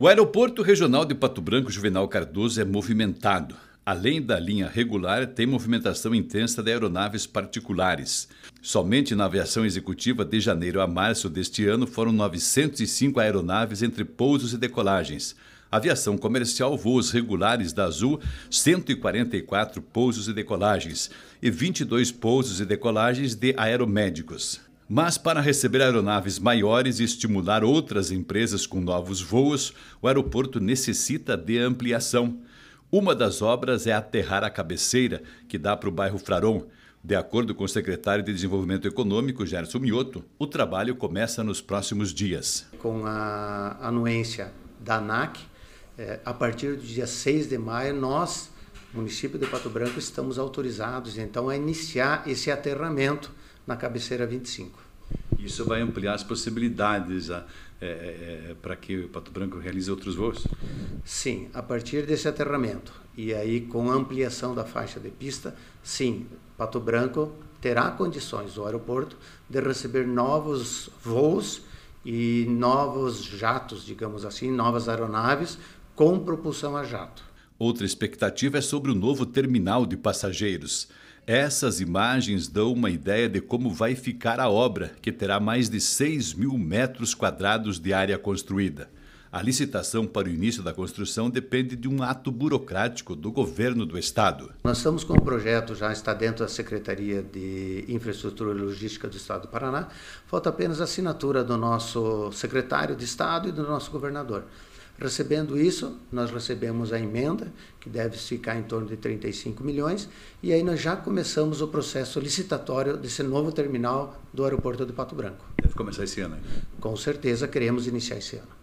O Aeroporto Regional de Pato Branco Juvenal Cardoso é movimentado. Além da linha regular, tem movimentação intensa de aeronaves particulares. Somente na aviação executiva, de janeiro a março deste ano, foram 905 aeronaves entre pousos e decolagens. Aviação comercial, voos regulares da Azul, 144 pousos e decolagens e 22 pousos e decolagens de aeromédicos. Mas para receber aeronaves maiores e estimular outras empresas com novos voos, o aeroporto necessita de ampliação. Uma das obras é aterrar a cabeceira, que dá para o bairro Fraron. De acordo com o secretário de Desenvolvimento Econômico, Gerson Mioto, o trabalho começa nos próximos dias. Com a anuência da ANAC, eh, a partir do dia 6 de maio, nós município de Pato Branco, estamos autorizados, então, a iniciar esse aterramento na cabeceira 25. Isso vai ampliar as possibilidades é, é, é, para que o Pato Branco realize outros voos? Sim, a partir desse aterramento. E aí, com a ampliação da faixa de pista, sim, Pato Branco terá condições, o aeroporto, de receber novos voos e novos jatos, digamos assim, novas aeronaves com propulsão a jato. Outra expectativa é sobre o novo terminal de passageiros. Essas imagens dão uma ideia de como vai ficar a obra, que terá mais de 6 mil metros quadrados de área construída. A licitação para o início da construção depende de um ato burocrático do governo do estado. Nós estamos com um projeto já está dentro da Secretaria de Infraestrutura e Logística do Estado do Paraná. Falta apenas a assinatura do nosso secretário de Estado e do nosso governador. Recebendo isso, nós recebemos a emenda, que deve ficar em torno de 35 milhões, e aí nós já começamos o processo licitatório desse novo terminal do aeroporto de Pato Branco. Deve começar esse ano. Hein? Com certeza, queremos iniciar esse ano.